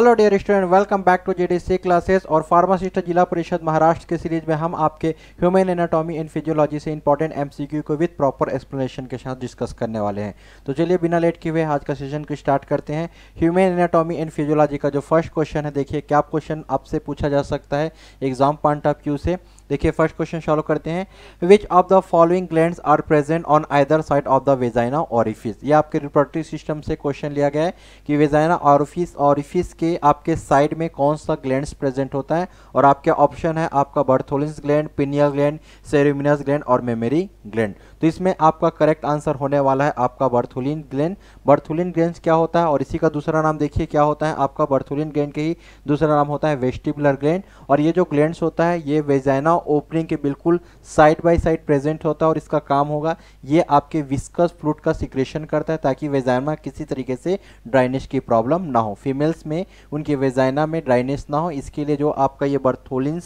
hello dear student welcome back to JDC classes और pharmacist Zilla Parishad Maharashtra के series में हम आपके ह्यूमन एनाटॉमी एंड फिजियोलॉजी से इंपॉर्टेंट एमसीक्यू को विद प्रॉपर एक्सप्लेनेशन के साथ डिस्कस करने वाले हैं तो चलिए बिना लेट किए हुए आज का सेशन को स्टार्ट करते हैं ह्यूमन एनाटॉमी एंड फिजियोलॉजी का जो फर्स्ट क्वेश्चन है देखिए क्या क्वेश्चन आपसे पूछा जा सकता है एग्जाम पॉइंट ऑफ व्यू से देखिए फर्स्ट क्वेश्चन सॉल्व करते हैं which of the following gland are present on either side of the vagina orifice ये आपके रिपोर्टरी सिस्टम से क्वेश्चन लिया गया है कि वेजाइना ऑरिफिस ऑरिफिस के आपके साइड में कौन सा ग्लैंड प्रेजेंट होता है और आपके ऑप्शन है आपका Bartholin's gland pineal gland ceruminous gland और मेमेरी ग्लैंड तो इसमें आपका करेक्ट आंसर होने वाला है आपका बर्थुलिन ग्लेन बर्थुलिन ग्रेन्स क्या होता है और इसी का दूसरा नाम देखिए क्या होता है आपका बर्थुलिन ग्लैंड के ही दूसरा नाम होता है वेस्टिबुलर ग्लैंड और ये जो ग्लैंड्स होता है ये वेजाइना ओपनिंग के बिल्कुल साइड बाय साइड प्रेजेंट होता है और इसका काम होगा ये आपके विस्कस फ्लूट का सिक्रेशन करता है ताकि वेजाइना किसी तरीके से ड्राइनेज की प्रॉब्लम ना हो फीमेल्स में उनके वेजाइना में ड्राइनेस ना हो इसके लिए जो आपका ये बर्थोलिन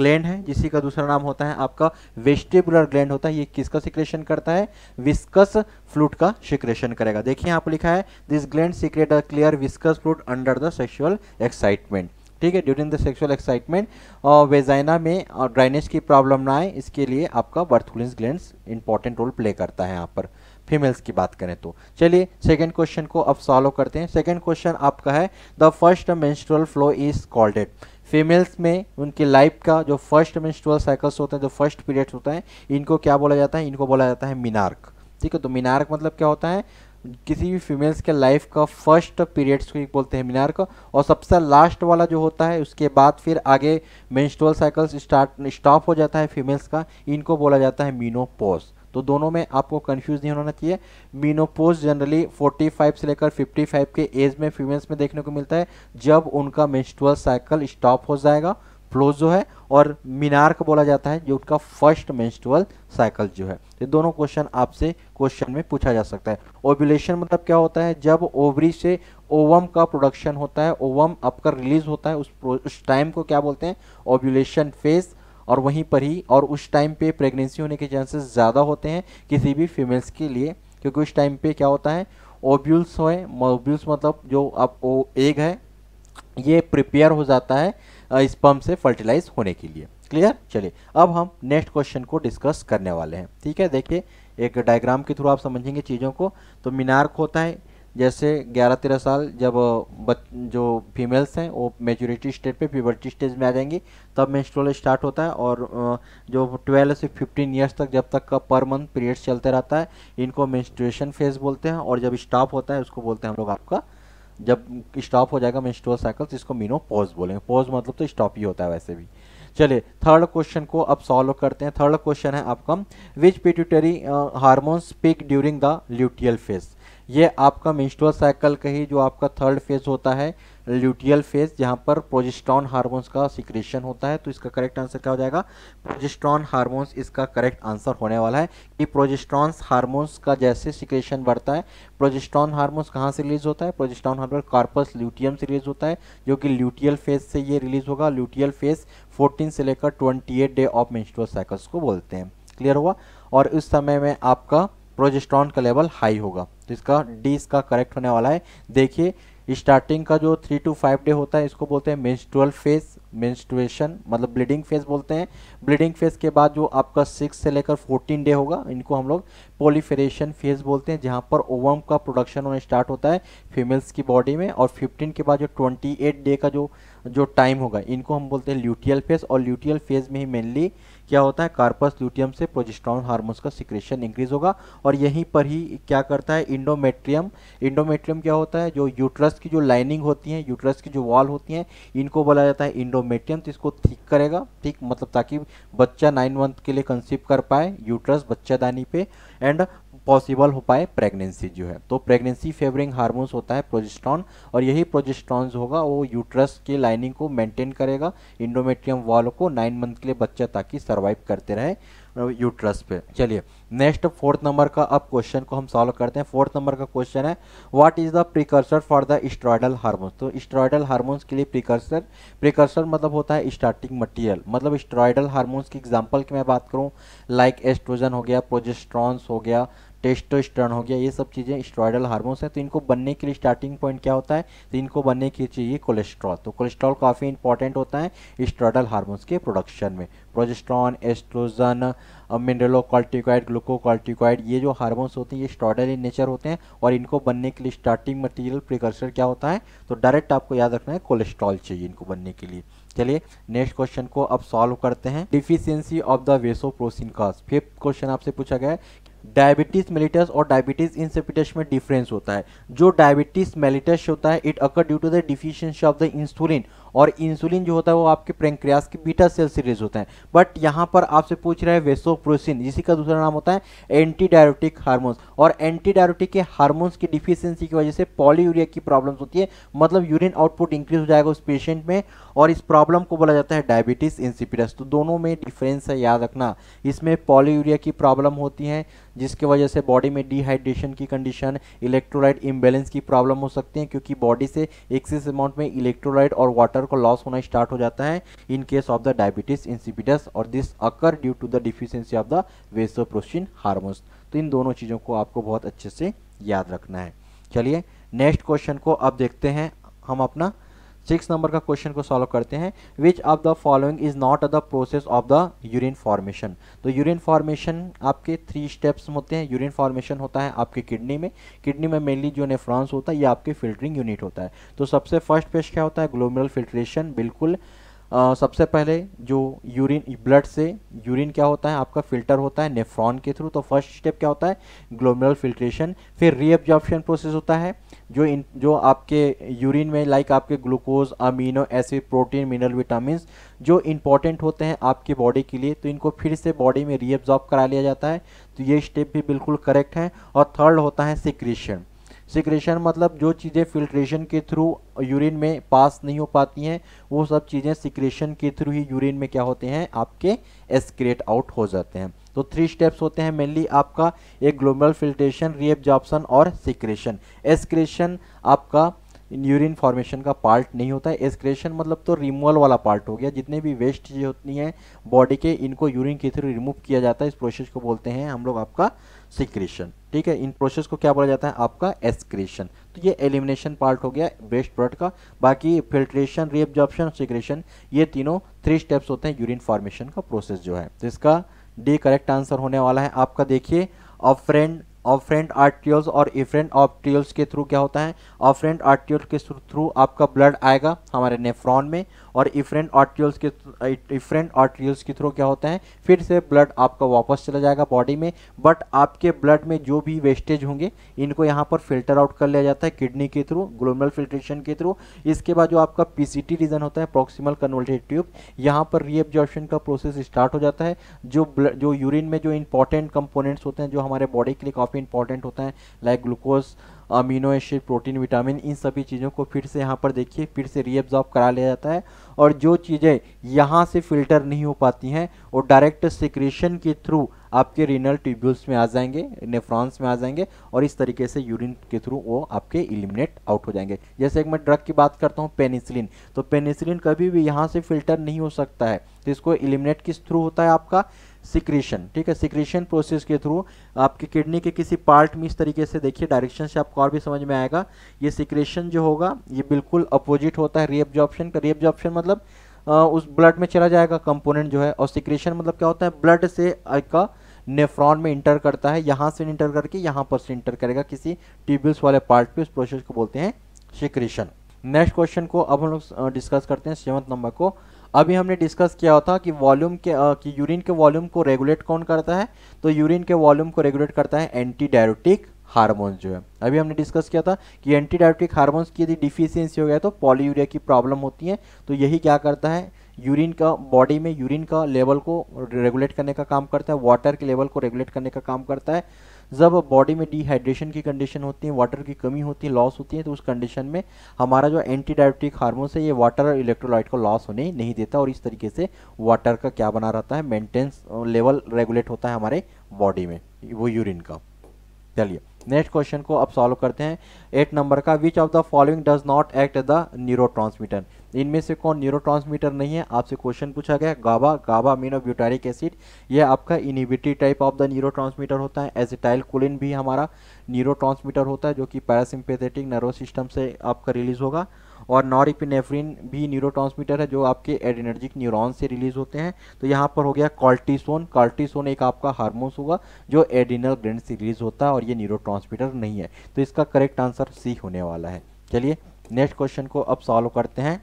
ग्लैंड है जिसी का दूसरा नाम होता है आपका वेस्टिबुलर ग्लैंड होता है ये किसका सिक्रेशन सिक्रेशन करता है विस्कस फ्लूट का सिक्रेशन करेगा देखिए यहाँ पर लिखा है this gland secrete a clear viscous fluid under the sexual excitement ठीक है ड्यूरिंग द सेक्सुअल एक्साइटमेंट और वेजाइना में और ड्राइनेज की प्रॉब्लम ना आए इसके लिए आपका Bartholin gland important role play करता है यहाँ पर फीमेल्स की बात करें तो चलिए सेकेंड क्वेश्चन को अब सॉल्व करते हैं सेकेंड क्वेश्चन आपका है the first menstrual flow is called females में उनकी लाइफ का जो फर्स्ट मेंस्ट्रुअल साइकिल्स होते हैं जो फर्स्ट पीरियड्स होते हैं इनको क्या बोला जाता है इनको बोला जाता है मीनार्क ठीक है तो मीनार्क मतलब क्या होता है किसी भी फीमेल्स के लाइफ का फर्स्ट पीरियड्स को बोलते हैं मीनार्क और सबसे लास्ट वाला जो होता है उसके बाद फिर आगे मेंस्ट्रुअल साइकिल्स स्टार्ट स्टॉप हो जाता है फीमेल्स का इनको बोला जाता है मीनोपोज तो दोनों में आपको कंफ्यूज नहीं होना चाहिए मीनोपोज जनरली 45 से लेकर 55 के एज में फीमेल्स में देखने को मिलता है जब उनका मेंस्ट्रुअल साइकिल स्टॉप हो जाएगा फ्लोज जो है और मीनार्क बोला जाता है जो उनका फर्स्ट मेंस्ट्रुअल साइकिल जो है ये दोनों क्वेश्चन आपसे क्वेश्चन में पूछा जा सकता है ओव्यूलेशन मतलब क्या होता है जब ओवरी से ओवम का प्रोडक्शन होता है ओवम आपका रिलीज होता है उस टाइम को क्या बोलते हैं ओव्यूलेशन फेज़ और वहीं पर ही और उस टाइम पे प्रेगनेंसी होने के चांसेस ज़्यादा होते हैं किसी भी फीमेल्स के लिए क्योंकि उस टाइम पे क्या होता है ओब्यूल्स होए ओब्यूल्स मतलब जो आप ओ एग है ये प्रिपेयर हो जाता है पम्प से फर्टिलाइज होने के लिए क्लियर चलिए अब हम नेक्स्ट क्वेश्चन को डिस्कस करने वाले हैं ठीक है देखिए एक डायग्राम के थ्रू आप समझेंगे चीज़ों को तो मीनार्क होता है जैसे 11-13 साल जब बच जो फीमेल्स हैं वो मेचोरिटी स्टेज पे प्यूबर्टी स्टेज में आ जाएंगी तब मेस्ट्रोल स्टार्ट होता है और जो 12 से 15 इयर्स तक जब तक का पर मंथ पीरियड्स चलते रहता है इनको मेस्ट्रेशन फेज बोलते हैं और जब स्टॉप होता है उसको बोलते हैं हम लोग आपका जब स्टॉप हो जाएगा मेंस्ट्रुअल साइकिल्स तो इसको मीनो पॉज बोलेंगे पॉज मतलब तो स्टॉप ही होता है वैसे भी चलिए थर्ड क्वेश्चन को अब सॉल्व करते हैं थर्ड क्वेश्चन है आपका which pituitary hormones peak during the luteal phase ये आपका मिंस्ट्रल साइकिल का ही जो आपका थर्ड फेज होता है ल्यूटियल फेज जहाँ पर प्रोजिस्ट्रॉन हार्मोन्स का सिक्रेशन होता है तो इसका करेक्ट आंसर क्या हो जाएगा प्रोजिस्ट्रॉन हार्मोन्स इसका करेक्ट आंसर होने वाला है कि प्रोजिस्ट्रॉन्स हार्मोन्स का जैसे सिक्रेशन बढ़ता है प्रोजिस्ट्रॉन हार्मोन्स कहाँ से रिलीज होता है प्रोजिस्ट्रॉन हार्मोन कार्पस ल्यूटियम से रिलीज होता है जो कि ल्यूटियल फेज से ये रिलीज होगा ल्यूटियल फेज फोर्टीन से लेकर twenty day of menstrual cycles को बोलते हैं क्लियर हुआ और उस समय में आपका प्रोजेस्ट्रॉन का लेवल हाई होगा तो इसका डी इसका करेक्ट होने वाला है देखिए स्टार्टिंग का जो थ्री टू फाइव डे होता है इसको बोलते हैं मेंस्ट्रुअल फेज मेंस्ट्रुएशन मतलब ब्लीडिंग फेज बोलते हैं ब्लीडिंग फेज के बाद जो आपका सिक्स से लेकर फोर्टीन डे होगा इनको हम लोग पोलिफेरेशन फेज बोलते हैं जहां पर ओवम का प्रोडक्शन होना स्टार्ट होता है फीमेल्स की बॉडी में और फिफ्टीन के बाद जो ट्वेंटी डे का जो जो टाइम होगा इनको हम बोलते हैं ल्यूटियल फेज और ल्यूटियल फेज में ही मेनली क्या होता है कार्पस ल्यूटियम से प्रोजेस्ट्रॉन हार्मोन्स का सिक्रेशन इंक्रीज होगा और यहीं पर ही क्या करता है इंडोमेट्रियम इंडोमेट्रियम क्या होता है जो यूट्रस की जो लाइनिंग होती है यूट्रस की जो वॉल होती है इनको बोला जाता है इंडोमेट्रियम तो इसको ठीक करेगा ठीक मतलब ताकि बच्चा नाइन मंथ के लिए कंसीव कर पाए यूट्रस बच्चादानी पे एंड पॉसिबल हो पाए प्रेगनेंसी जो है तो प्रेगनेंसी फेवरिंग हार्मोन्स होता है प्रोजेस्ट्रॉन और यही प्रोजेस्ट्रॉन्स होगा वो यूट्रस के लाइनिंग को मेंटेन करेगा इंडोमेट्रियम वॉल को नाइन मंथ के लिए बच्चा ताकि सर्वाइव करते रहे यूट्रस पे चलिए नेक्स्ट फोर्थ नंबर का अब क्वेश्चन को हम सॉल्व करते हैं फोर्थ नंबर का क्वेश्चन है what is the precursor for the steroidal hormones तो स्ट्रॉयडल हार्मोन्स के लिए प्रिकर्सर प्रिकर्सर मतलब होता है स्टार्टिंग मटेरियल मतलब स्ट्रॉयडल हार्मोन्स की एग्जांपल की मैं बात करूं लाइक एस्ट्रोजन हो गया प्रोजेस्ट्रॉन्स हो गया टेस्टोस्टेरोन हो गया ये सब चीज़ें स्ट्रॉयडल हार्मोन्स हैं तो इनको बनने के लिए स्टार्टिंग पॉइंट क्या होता है तो इनको बनने के लिए चाहिए कोलेस्ट्रॉल तो कोलेस्ट्रॉल काफ़ी इंपॉर्टेंट होता है स्ट्रॉयडल हार्मोन्स के प्रोडक्शन में progesterone oestrogen mineralo gluco glucocorticoid ये जो हार्मोन्स होते हैं ये स्ट्रॉयडल इन नेचर होते हैं और इनको बनने के लिए स्टार्टिंग मटीरियल प्रिकर्सर क्या होता है तो डायरेक्ट आपको याद रखना है कोलेस्ट्रॉल चाहिए इनको बनने के लिए चलिए नेक्स्ट क्वेश्चन को अब सॉल्व करते हैं deficiency of the vasopressin fifth question आपसे पूछा गया है डायबिटीज मेलिटस और डायबिटीज इंसेपिटस में डिफरेंस होता है जो डायबिटीज मेलिटस होता है it occur due to the deficiency of the insulin और इंसुलिन जो होता है वो आपके प्रेंक्रियास की बीटा सेल से रिलीज होते हैं बट यहाँ पर आपसे पूछ रहे हैं वेसोप्रोसिन जिसी का दूसरा नाम होता है एंटी डायोटिक हार्मोन्स और एंटी डायरेटिक के हार्मोन्स की डिफिशियंसी की वजह से पॉलीयूरिया की प्रॉब्लम्स होती है मतलब यूरिन आउटपुट इंक्रीज हो जाएगा उस पेशेंट में और इस प्रॉब्लम को बोला जाता है डायबिटीज़ इंसिपिडस तो दोनों में डिफरेंस है याद रखना इसमें पॉलीयूरिया की प्रॉब्लम होती है जिसकी वजह से बॉडी में डिहाइड्रेशन की कंडीशन इलेक्ट्रोलाइट इम्बेलेंस की प्रॉब्लम हो सकती है क्योंकि बॉडी से एक्सेस अमाउंट में इलेक्ट्रोलाइट और वाटर ब्लड को लॉस होना स्टार्ट हो जाता है in case of the diabetes insipidus और this occur due to the deficiency of the vasopressin hormones तो इन दोनों चीज़ों को आपको बहुत अच्छे से याद रखना है चलिए नेक्स्ट क्वेश्चन को अब देखते हैं हम अपना सिक्स नंबर का क्वेश्चन को सॉल्व करते हैं which of the following is not the process of the urine formation तो यूरिन फॉर्मेशन आपके थ्री स्टेप्स होते हैं यूरिन फॉर्मेशन होता है आपके किडनी में किडनी में मेनली जो नेफ्रॉन्स होता है ये आपके फिल्टरिंग यूनिट होता है तो सबसे फर्स्ट पेज क्या होता है ग्लोमरल फिल्ट्रेशन बिल्कुल आ, सबसे पहले जो यूरिन ब्लड से यूरिन क्या होता है आपका फिल्टर होता है नेफ्रॉन के थ्रू तो फर्स्ट स्टेप क्या होता है ग्लोमेरल फिल्ट्रेशन फिर रीअब्जॉर्प्शन प्रोसेस होता है जो इन जो आपके यूरिन में लाइक आपके glucose amino acid protein mineral vitamin जो इंपॉर्टेंट होते हैं आपकी बॉडी के लिए तो इनको फिर से बॉडी में रीअब्जॉर्ब करा लिया जाता है तो ये स्टेप भी बिल्कुल करेक्ट है और थर्ड होता है सिक्रीशन सिक्रेशन मतलब जो चीज़ें फिल्ट्रेशन के थ्रू यूरिन में पास नहीं हो पाती हैं वो सब चीज़ें सिक्रेशन के थ्रू ही यूरिन में क्या होते हैं आपके एस्क्रेट आउट हो जाते हैं तो थ्री स्टेप्स होते हैं मेनली आपका एक ग्लोबल फिल्ट्रेशन रीएब्जॉर्प्शन और सिक्रेशन एस्क्रेशन आपका यूरिन फॉर्मेशन का पार्ट नहीं होता है एस्क्रेशन मतलब तो रिमूवल वाला पार्ट हो गया जितने भी वेस्ट चीज़ें होती हैं बॉडी के इनको यूरिन के थ्रू रिमूव किया जाता है इस प्रोसेस को बोलते हैं हम लोग आपका सिक्रेशन ठीक है इन प्रोसेस को क्या बोला जाता है आपका एस्क्रेशन तो ये एलिमिनेशन पार्ट हो गया वेस्ट प्रोडक्ट का बाकी फिल्ट्रेशन रीअब्जॉर्प्शन सिक्रेशन ये तीनों थ्री स्टेप्स होते हैं यूरिन फॉर्मेशन का प्रोसेस जो है तो इसका डी करेक्ट आंसर होने वाला है आपका देखिए अ फ्रेंड ऑफरेंट आर्ट्रियोल्स और इफरेंट ऑप्ट्रियोल्स के थ्रू क्या होता है ऑफरेंट आर्ट्यूल के थ्रू आपका ब्लड आएगा हमारे नेफ्रॉन में और इफरेंट आर्ट्रियोल्स के इफरेंट आर्ट्रियोल्स uh, के थ्रू क्या होता है फिर से ब्लड आपका वापस चला जाएगा बॉडी में बट आपके ब्लड में जो भी वेस्टेज होंगे इनको यहाँ पर फिल्टर आउट कर लिया जाता है किडनी के थ्रू ग्लोमल फिल्ट्रेशन के थ्रू इसके बाद जो आपका पी रीजन होता है प्रोक्सीमल कन्वर्टेड ट्यूब यहाँ पर रीएब्जॉर्शन का प्रोसेस स्टार्ट हो जाता है जो जो यूरिन में जो इंपॉर्टेंट कंपोनेंट्स होते हैं जो हमारे बॉडी के लिए काफ़ी इंपॉर्टेंट होता है like glucose amino acid protein vitamin इन सभी चीज़ों को फिर से यहाँ पर देखिए फिर से रीअब्जॉर्ब करा लिया जाता है और जो चीज़ें यहाँ से फिल्टर नहीं हो पाती हैं वो डायरेक्ट सिक्रेशन के थ्रू आपके रिनल ट्यूब्यूल्स में आ जाएंगे नेफ्रॉन्स में आ जाएंगे और इस तरीके से यूरिन के थ्रू वो आपके इलिमिनेट आउट हो जाएंगे जैसे एक मैं ड्रग की बात करता हूँ पेनिसिलिन तो पेनिसिलिन कभी भी यहाँ से फिल्टर नहीं हो सकता है तो इसको इलिमिनेट किस थ्रू होता है आपका सिक्रेशन ठीक है सिक्रेशन प्रोसेस के थ्रू आपके किडनी के किसी पार्ट में इस तरीके से देखिए डायरेक्शन से आपको और भी समझ में आएगा ये सिक्रेशन जो होगा ये बिल्कुल अपोजिट होता है रीअब्जॉर्प्शन का रीअब्जॉर्प्शन मतलब आ, उस ब्लड में चला जाएगा कंपोनेंट जो है और सिक्रेशन मतलब क्या होता है ब्लड से का नेफ्रॉन में इंटर करता है यहाँ से इंटर करके यहाँ पर से इंटर करेगा किसी ट्यूब्यूल्स वाले पार्ट पे उस प्रोसेस को बोलते हैं सिक्रेशन नेक्स्ट क्वेश्चन को अब हम लोग डिस्कस करते हैं सेवंथ नंबर को अभी हमने डिस्कस किया होता कि वॉल्यूम के आ, कि यूरिन के वॉल्यूम को रेगुलेट कौन करता है तो यूरिन के वॉल्यूम को रेगुलेट करता है एंटी डायोटिक हार्मोन्स जो है अभी हमने डिस्कस किया था कि एंटी डायोटिक हार्मोन्स की यदि डिफिशियंसी हो गया तो पॉलीयूरिया की प्रॉब्लम होती है तो यही क्या करता है यूरिन का बॉडी में यूरिन का लेवल को रेगुलेट करने का काम करता है वाटर के लेवल को रेगुलेट करने का काम करता है जब बॉडी में डिहाइड्रेशन की कंडीशन होती है वाटर की कमी होती है लॉस होती है तो उस कंडीशन में हमारा जो एंटी डायबिटिक हार्मोन्स है ये वाटर और इलेक्ट्रोलाइट को लॉस होने नहीं देता और इस तरीके से वाटर का क्या बना रहता है मेंटेनेंस लेवल रेगुलेट होता है हमारे बॉडी में वो यूरिन का चलिए नेक्स्ट क्वेश्चन को अब सॉल्व करते हैं एट नंबर का which of the following does not act the neuro इनमें से कौन न्यूरो नहीं है आपसे क्वेश्चन पूछा गया गाबा गाबा ब्यूटारिक एसिड यह आपका inhibitory type of the neuro होता है एसिटाइल कोलिन भी हमारा न्यूरो होता है जो कि पैरासिम्पेथेटिक नर्वो सिस्टम से आपका रिलीज होगा और नॉरिपिनेफ्रिन भी न्यूरो है जो आपके एडिनर्जिक न्यूरोन से रिलीज होते हैं तो यहाँ पर हो गया कॉल्टीसोन कॉल्टीसोन एक आपका हार्मोन्स होगा जो एडिनल ग्रेन से रिलीज होता है और ये न्यूरो नहीं है तो इसका करेक्ट आंसर सी होने वाला है चलिए नेक्स्ट क्वेश्चन को अब सॉल्व करते हैं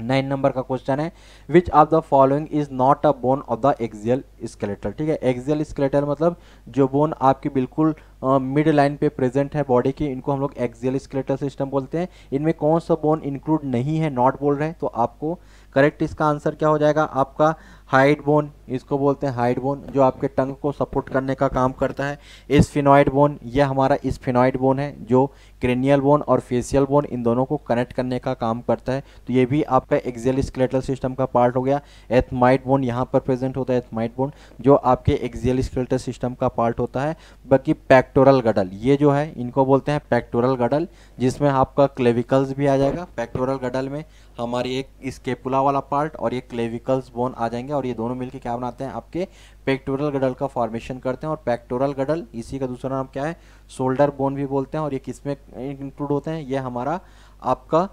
नाइन नंबर का क्वेश्चन है which of the following is not a bone of the axial skeletal ठीक है एक्सियल स्केलेटल मतलब जो बोन आपकी बिल्कुल मिड लाइन पे प्रेजेंट है बॉडी की इनको हम लोग एक्सियल स्केलेटल सिस्टम बोलते हैं इनमें कौन सा बोन इंक्लूड नहीं है नॉट बोल रहे हैं तो आपको करेक्ट इसका आंसर क्या हो जाएगा आपका हाइड बोन इसको बोलते हैं हाइड बोन जो आपके टंग को सपोर्ट करने का काम करता है स्फिनॉइड बोन यह हमारा स्फिनॉइड बोन है जो क्रेनियल बोन और फेशियल बोन इन दोनों को कनेक्ट करने का काम करता है तो ये भी आपका एक्जियल स्केलेटल सिस्टम का पार्ट हो गया एथमाइट बोन यहाँ पर प्रेजेंट होता है एथमाइट बोन जो आपके एक्जियल स्केलेटल सिस्टम का पार्ट होता है बाकी पैक पैक्टोरल गडल ये जो है इनको बोलते हैं पैक्टोरल गडल जिसमें आपका क्लेविकल्स भी आ जाएगा पैक्टोरल गडल में हमारी एक स्केपुला वाला पार्ट और ये क्लेविकल्स बोन आ जाएंगे और ये दोनों मिलके क्या बनाते हैं आपके पेक्टोरल गडल का फॉर्मेशन करते हैं और पैक्टोरल गडल इसी का दूसरा नाम क्या है शोल्डर बोन भी बोलते हैं और ये किस में इंक्लूड होते हैं ये हमारा आपका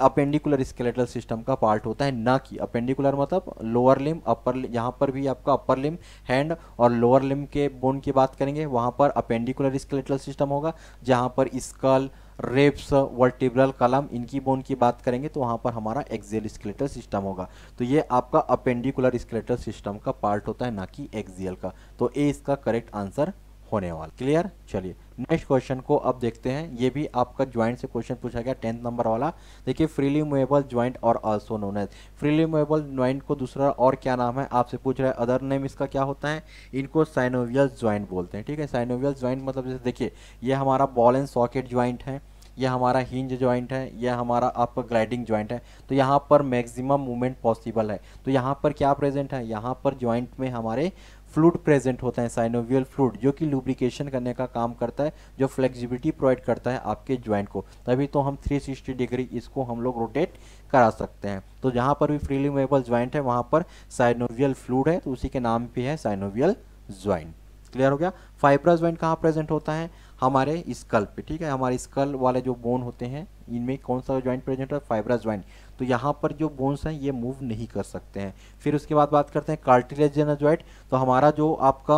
अपेंडिकुलर स्केलेटल सिस्टम का पार्ट होता है ना कि अपेंडिकुलर मतलब लोअर लिम अपर यहाँ पर भी आपका अपर लिम हैंड और लोअर लिम के बोन की बात करेंगे वहाँ पर अपेंडिकुलर स्केलेटल सिस्टम होगा जहाँ पर स्कल रेप्स वर्टिब्रल कलम इनकी बोन की बात करेंगे तो वहाँ पर हमारा एक्जियल स्केलेटल सिस्टम होगा तो ये आपका अपेंडिकुलर स्केलेटल सिस्टम का पार्ट होता है ना कि एक्जियल का तो ए इसका करेक्ट आंसर होने वाला क्लियर चलिए नेक्स्ट क्वेश्चन को अब देखते हैं ये भी आपका ज्वाइंट से क्वेश्चन पूछा गया टेंथ नंबर वाला देखिए फ्रीली मूवेबल ज्वाइंट और also known as freely movable joint को दूसरा और क्या नाम है आपसे पूछ रहा है अदर नेम इसका क्या होता है इनको साइनोवियल ज्वाइंट बोलते हैं ठीक है साइनोवियल ज्वाइंट मतलब जैसे देखिए ये हमारा बॉल एंड सॉकेट ज्वाइंट है यह हमारा हिंज ज्वाइंट है यह हमारा आपका ग्लाइडिंग ज्वाइंट है तो यहाँ पर मैक्सिमम मूवमेंट पॉसिबल है तो यहाँ पर क्या प्रेजेंट है यहाँ पर ज्वाइंट में हमारे फ्लूड प्रेजेंट होता है साइनोवियल फ्लूड जो कि लुब्रिकेशन करने का काम करता है जो फ्लेक्सिबिलिटी प्रोवाइड करता है आपके ज्वाइंट को तभी तो हम 360 डिग्री इसको हम लोग रोटेट करा सकते हैं तो जहाँ पर भी फ्रीली मूवेबल ज्वाइंट है वहाँ पर साइनोवियल फ्लूड है तो उसी के नाम पर है साइनोवियल ज्वाइंट क्लियर हो गया फाइब्रस ज्वाइंट कहाँ प्रेजेंट होता है हमारे स्कल पे ठीक है हमारे स्कल वाले जो बोन होते हैं इनमें कौन सा ज्वाइंट प्रेजेंट होता है फाइब्रस ज्वाइंट तो यहाँ पर जो बोन्स हैं ये मूव नहीं कर सकते हैं फिर उसके बाद बात करते हैं कार्टिलेजनस ज्वाइंट तो हमारा जो आपका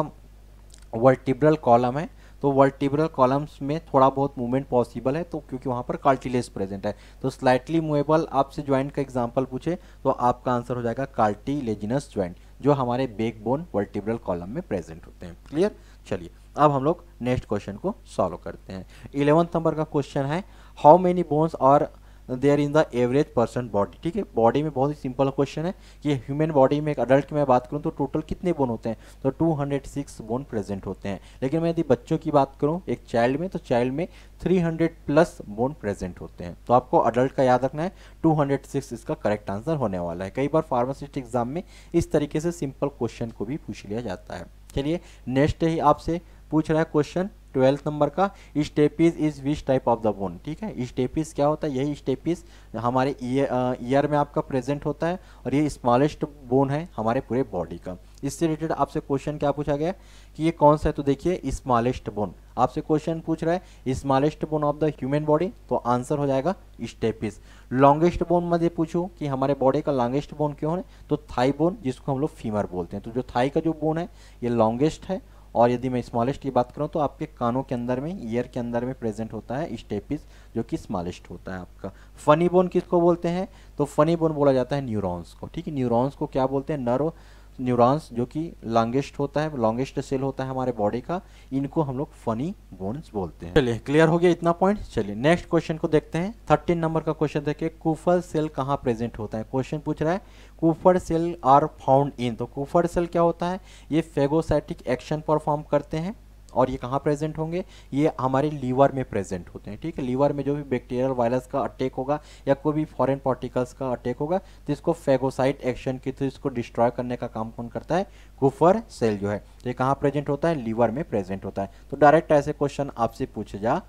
वर्टिब्रल कॉलम है तो वर्टिब्रल कॉलम्स में थोड़ा बहुत मूवमेंट पॉसिबल है तो क्योंकि वहाँ पर कार्टिलेज प्रेजेंट है तो स्लाइटली मूवेबल आपसे ज्वाइंट का एग्जाम्पल पूछे तो आपका आंसर हो जाएगा कार्टिलेजिनस ज्वाइंट जो हमारे बेक बोन वर्टिब्रल कॉलम में प्रेजेंट होते हैं क्लियर चलिए अब हम लोग नेक्स्ट क्वेश्चन को सॉल्व करते हैं इलेवंथ नंबर का क्वेश्चन है हाउ मेनी बोन्स और they are in the average person body ठीक है बॉडी में बहुत ही सिंपल क्वेश्चन है कि ह्यूमन बॉडी में एक अडल्ट की मैं बात करूँ तो टोटल कितने बोन होते हैं तो 206 बोन प्रेजेंट होते हैं लेकिन मैं यदि बच्चों की बात करूँ एक चाइल्ड में तो चाइल्ड में 300 प्लस बोन प्रेजेंट होते हैं तो आपको अडल्ट का याद रखना है 206 इसका करेक्ट आंसर होने वाला है कई बार फार्मासिस्ट एग्जाम में इस तरीके से सिंपल क्वेश्चन को भी पूछ लिया जाता है चलिए नेक्स्ट ही आपसे पूछ रहा है क्वेश्चन ट्वेल्थ नंबर का stapes is which type of the bone ठीक है स्टेपिस क्या होता है यही स्टेपिस हमारे ईयर में आपका प्रेजेंट होता है और ये स्मॉलेस्ट बोन है हमारे पूरे बॉडी का इससे रिलेटेड आपसे क्वेश्चन क्या पूछा गया कि ये कौन सा है तो देखिए स्मॉलेस्ट बोन आपसे क्वेश्चन पूछ रहा है smallest bone of the human body तो आंसर हो जाएगा स्टेपिस लॉन्गेस्ट बोन मैं ये पूछूँ कि हमारे बॉडी का लॉन्गेस्ट बोन क्यों है तो थाई बोन जिसको हम लोग फीमर बोलते हैं तो जो थाई का जो बोन है ये लॉन्गेस्ट है और यदि मैं स्मॉलेस्ट की बात करूँ तो आपके कानों के अंदर में ईयर के अंदर में प्रेजेंट होता है स्टेपिस जो कि स्मॉलेस्ट होता है आपका फनी बोन किसको बोलते हैं तो फनी बोन बोला जाता है न्यूरॉन्स को ठीक है न्यूरॉन्स को क्या बोलते हैं नर्व न्यूरॉन्स जो कि लॉन्गेस्ट होता है लॉन्गेस्ट सेल होता है हमारे बॉडी का इनको हम लोग फनी बोन्स बोलते हैं चलिए क्लियर हो गया इतना पॉइंट चलिए नेक्स्ट क्वेश्चन को देखते हैं थर्टीन नंबर का क्वेश्चन देखिए कुफर सेल कहाँ प्रेजेंट होता है क्वेश्चन पूछ रहा है कुफर सेल आर फाउंड इन तो कुफर सेल क्या होता है ये फेगोसाइटिक एक्शन परफॉर्म करते हैं और ये कहाँ प्रेजेंट होंगे ये हमारे लीवर में प्रेजेंट होते हैं ठीक है लीवर में जो भी बैक्टीरियल वायरस का अटैक होगा या कोई भी फॉरेन पार्टिकल्स का अटैक होगा तो इसको फेगोसाइट एक्शन के थ्रू इसको डिस्ट्रॉय करने का काम कौन करता है गुफर सेल जो है तो ये कहाँ प्रेजेंट होता है लीवर में प्रेजेंट होता है तो डायरेक्ट ऐसे क्वेश्चन आपसे पूछे जा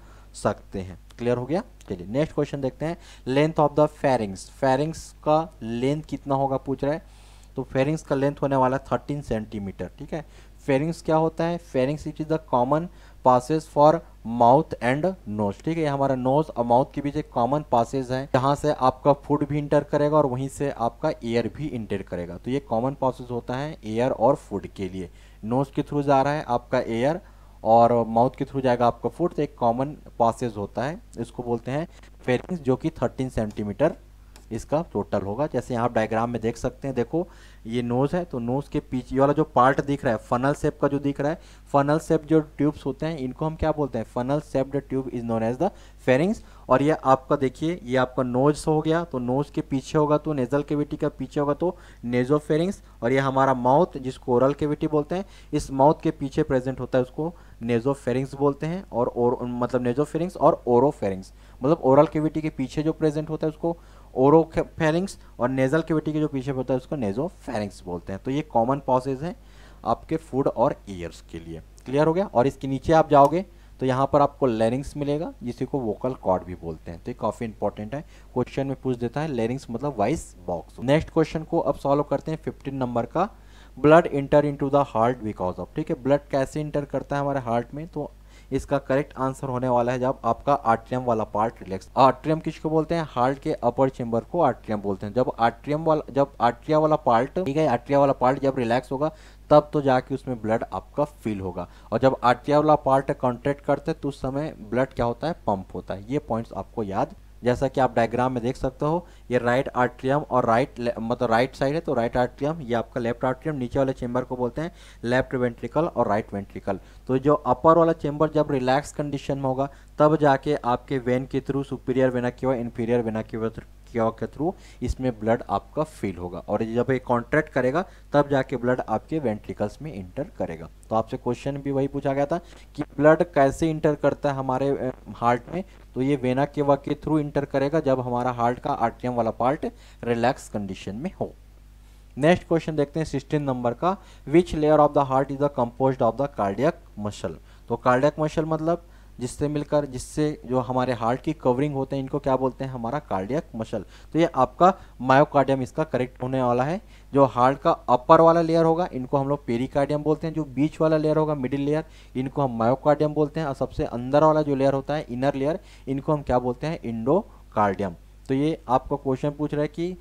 सकते हैं क्लियर हो गया चलिए नेक्स्ट क्वेश्चन देखते हैं length of the pharynx pharynx का लेंथ कितना होगा पूछ रहा है तो फेरिंग्स का लेंथ होने वाला थर्टीन सेंटीमीटर ठीक है फेरिंग्स क्या होता है pharynx it is the common passage for mouth and nose ठीक है हमारा नोज और माउथ के बीच एक कॉमन पासेज है जहां से आपका फूड भी इंटर करेगा और वहीं से आपका एयर भी इंटर करेगा तो ये कॉमन पासेज होता है एयर और फूड के लिए नोज के थ्रू जा रहा है आपका एयर और माउथ के थ्रू जाएगा आपका फूड तो एक कॉमन पासेज होता है इसको बोलते हैं फेरिंग्स जो कि 13 सेंटीमीटर इसका टोटल होगा जैसे यहाँ आप डायग्राम में देख सकते हैं देखो ये नोज़ है तो नोज़ के पीछे वाला जो पार्ट दिख रहा है फनल सेप का जो दिख रहा है फनल सेप जो ट्यूब्स होते हैं इनको हम क्या बोलते हैं funnel shaped tube is known as the pharynx और ये आपका देखिए ये आपका नोज हो गया तो नोज के पीछे होगा तो नेजल केविटी का पीछे होगा तो नेजो फेरिंग्स और ये हमारा माउथ जिसको ओरल केविटी बोलते हैं इस माउथ के पीछे प्रेजेंट होता है उसको नेजो फेरिंग्स बोलते हैं और, मतलब और मतलब नेजो फेरिंग्स और ओरो फेरिंग्स मतलब ओरल केविटी के पीछे जो प्रेजेंट होता है उसको ओरो फेरिंग्स और नेजल केविटी के जो पीछे होता है उसको नेजो फेरिंग्स बोलते हैं तो ये कॉमन पॉसेज हैं आपके फूड और ईयर्स के लिए क्लियर हो गया और इसके नीचे आप जाओगे तो यहाँ पर आपको लेरिंग्स मिलेगा जिसे को वोकल कॉर्ड भी बोलते हैं तो ये काफ़ी इंपॉर्टेंट है क्वेश्चन में पूछ देता है लेरिंग्स मतलब वाइस बॉक्स नेक्स्ट क्वेश्चन को अब सॉल्व करते हैं फिफ्टीन नंबर का blood enter into the heart because of ठीक है ब्लड कैसे इंटर करता है हमारे हार्ट में तो इसका करेक्ट आंसर होने वाला है जब आपका आर्ट्रियम वाला पार्ट रिलैक्स आर्ट्रियम किसको बोलते हैं हार्ट के अपर चेम्बर को आर्ट्रियम बोलते हैं जब आर्ट्रियम वाला जब आर्ट्रिया वाला पार्ट ठीक है आर्ट्रिया वाला पार्ट जब रिलैक्स होगा तब तो जाके उसमें ब्लड आपका फील होगा और जब आर्ट्रिया वाला पार्ट कॉन्ट्रेक्ट करते हैं तो उस समय ब्लड क्या होता है पंप होता है ये पॉइंट्स आपको याद जैसा कि आप डायग्राम में देख सकते हो ये राइट आर्ट्रियम और राइट मतलब राइट साइड है तो राइट आर्ट्रियम ये आपका लेफ्ट आर्ट्रियम नीचे वाले चेंबर को बोलते हैं लेफ्ट वेंट्रिकल और राइट वेंट्रिकल तो जो अपर वाला चेंबर जब रिलैक्स कंडीशन में होगा तब जाके आपके वेन के थ्रू सुपीरियर वेना की इन्फीरियर वेना की प्रक्रियाओं के थ्रू इसमें ब्लड आपका फिल होगा और जब ये कॉन्ट्रैक्ट करेगा तब जाके ब्लड आपके वेंट्रिकल्स में इंटर करेगा तो आपसे क्वेश्चन भी वही पूछा गया था कि ब्लड कैसे इंटर करता है हमारे हार्ट में तो ये वेना केवा के थ्रू इंटर करेगा जब हमारा हार्ट का आर्टियम वाला पार्ट रिलैक्स कंडीशन में हो नेक्स्ट क्वेश्चन देखते हैं सिक्सटीन नंबर का which layer of the heart is the compose of the cardiac muscle तो कार्डियक मसल मतलब जिससे मिलकर जिससे जो हमारे हार्ट की कवरिंग होते हैं इनको क्या बोलते हैं हमारा कार्डियक मसल तो ये आपका मायोकार्डियम इसका करेक्ट होने वाला है जो हार्ट का अपर वाला लेयर होगा इनको हम लोग पेरिकार्डियम बोलते हैं जो बीच वाला लेयर होगा मिडिल लेयर इनको हम मायोकार्डियम बोलते हैं और सबसे अंदर वाला जो लेयर होता है इनर लेयर इनको हम क्या बोलते हैं इंडोकार्डियम तो ये आपका क्वेश्चन पूछ रहा है कि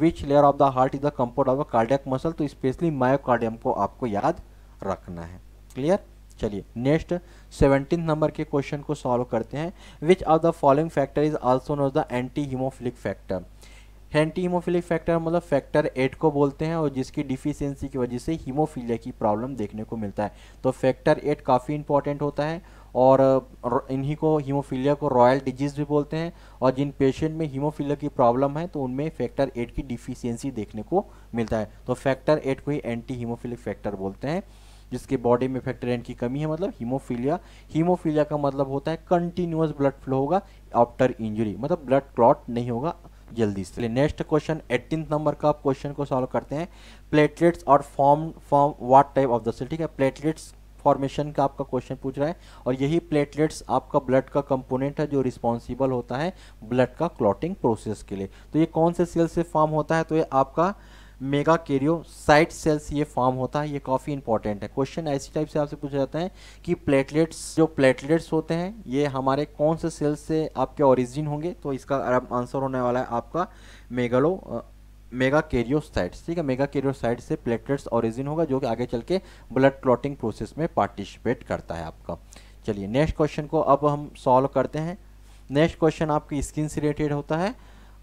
which layer of the heart is the composed of a cardiac muscle तो स्पेशली मायोकार्डियम को आपको याद रखना है क्लियर चलिए नेक्स्ट सेवनटीन नंबर के क्वेश्चन को सॉल्व करते हैं which of the following factor is also known the anti haemophilic factor anti haemophilic factor मतलब फैक्टर एट को बोलते हैं और जिसकी डिफिशियंसी की वजह से हीमोफीलिया की प्रॉब्लम देखने को मिलता है तो फैक्टर एट काफ़ी इंपॉर्टेंट होता है और इन्हीं को हीमोफीलिया को रॉयल डिजीज़ भी बोलते हैं और जिन पेशेंट में हीमोफीलिया की प्रॉब्लम है तो उनमें फैक्टर एट की डिफिशियंसी देखने को मिलता है तो फैक्टर एट को ही एंटी हीमोफिलिक फैक्टर बोलते हैं जिसके बॉडी में फैक्टर एन की कमी है मतलब हीमोफीलिया हीमोफीलिया का मतलब होता है कंटिन्यूस ब्लड फ्लो होगा आफ्टर इंजरी मतलब ब्लड क्लॉट नहीं होगा जल्दी से नेक्स्ट क्वेश्चन एटीन नंबर का आप क्वेश्चन को सॉल्व करते हैं प्लेटलेट्स और form form what type of the cell ठीक है प्लेटलेट्स फॉर्मेशन का आपका क्वेश्चन पूछ रहा है और यही प्लेटलेट्स आपका ब्लड का कंपोनेंट है जो रिस्पॉन्सिबल होता है ब्लड का क्लॉटिंग प्रोसेस के लिए तो ये कौन से सेल से फॉर्म होता है तो ये आपका मेगा केरियो साइट सेल्स ये फॉर्म होता है ये काफ़ी इंपॉर्टेंट है क्वेश्चन ऐसी टाइप से आपसे पूछा जाता है कि प्लेटलेट्स जो प्लेटलेट्स होते हैं ये हमारे कौन से सेल्स से आपके ओरिजिन होंगे तो इसका आंसर होने वाला है आपका मेगालो मेगा साइट्स ठीक है मेगा साइट से प्लेटलेट्स ओरिजिन होगा जो कि आगे चल के ब्लड क्लॉटिंग प्रोसेस में पार्टिसिपेट करता है आपका चलिए नेक्स्ट क्वेश्चन को अब हम सॉल्व करते हैं नेक्स्ट क्वेश्चन आपकी स्किन से रिलेटेड होता है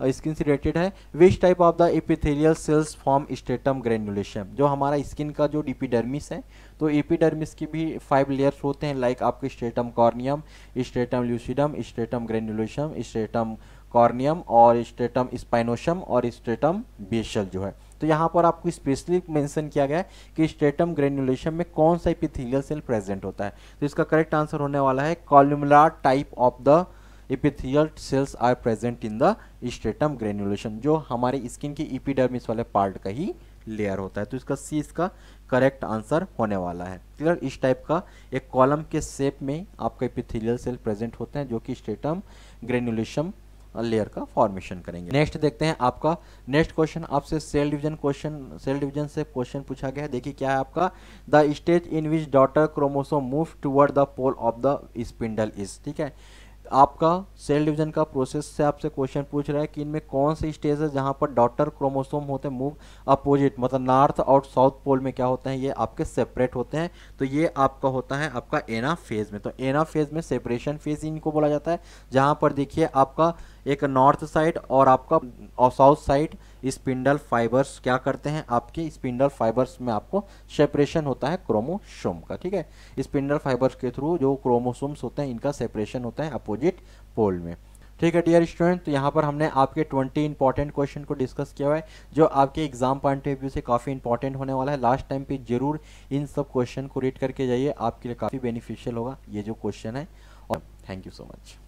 स्किन से रिलेटेड है which type of the epithelial cells form stratum granulosum जो हमारा स्किन का जो डिपीडर्मिस है तो एपिडर्मिस की भी फाइव लेयर्स होते हैं लाइक आपके stratum corneum stratum lucidum stratum granulosum stratum corneum और स्टेटम स्पाइनोशम और स्टेटम बेशल जो है तो यहाँ पर आपको स्पेशली मेंशन किया गया है कि स्टेटम ग्रेनुलेशन में कौन सा एपिथेलियल सेल प्रेजेंट होता है तो इसका करेक्ट आंसर होने वाला है columnar type of the epithelial cells are present in the stratum granulosum जो हमारे स्किन के इपीडर्मिस वाले पार्ट का ही लेयर होता है तो इसका सी इसका करेक्ट आंसर होने वाला है क्लियर इस टाइप का एक कॉलम के शेप में आपका एपिथेलियल सेल प्रेजेंट होते हैं जो कि स्टेटम ग्रेन्यूलेशन लेयर का फॉर्मेशन करेंगे नेक्स्ट देखते हैं आपका नेक्स्ट क्वेश्चन आपसे cell division question cell division से क्वेश्चन पूछा गया है देखिए क्या है आपका the stage in which daughter chromosome move toward the pole of the spindle is ठीक है आपका सेल डिवीजन का प्रोसेस से आपसे क्वेश्चन पूछ रहा है कि इनमें कौन से स्टेज है जहाँ पर डॉटर क्रोमोसोम होते हैं मूव अपोजिट मतलब नॉर्थ और साउथ पोल में क्या होते हैं ये आपके सेपरेट होते हैं तो ये आपका होता है आपका एना फेज में तो एना फेज में सेपरेशन फेज इनको बोला जाता है जहाँ पर देखिए आपका एक नॉर्थ साइड और आपका और साउथ साइड स्पिंडल फाइबर्स क्या करते हैं आपके स्पिंडल फाइबर्स में आपको सेपरेशन होता है क्रोमोसोम का ठीक है स्पिंडल फाइबर्स के थ्रू जो क्रोमोसोम्स होते हैं इनका सेपरेशन होता है अपोजिट पोल में ठीक है डियर स्टूडेंट तो यहाँ पर हमने आपके 20 इंपॉर्टेंट क्वेश्चन को डिस्कस किया हुआ है जो आपके एग्जाम पॉइंट ऑफ व्यू से काफ़ी इंपॉर्टेंट होने वाला है लास्ट टाइम पे जरूर इन सब क्वेश्चन को रीड करके जाइए आपके लिए काफ़ी बेनिफिशियल होगा ये जो क्वेश्चन है और थैंक यू सो मच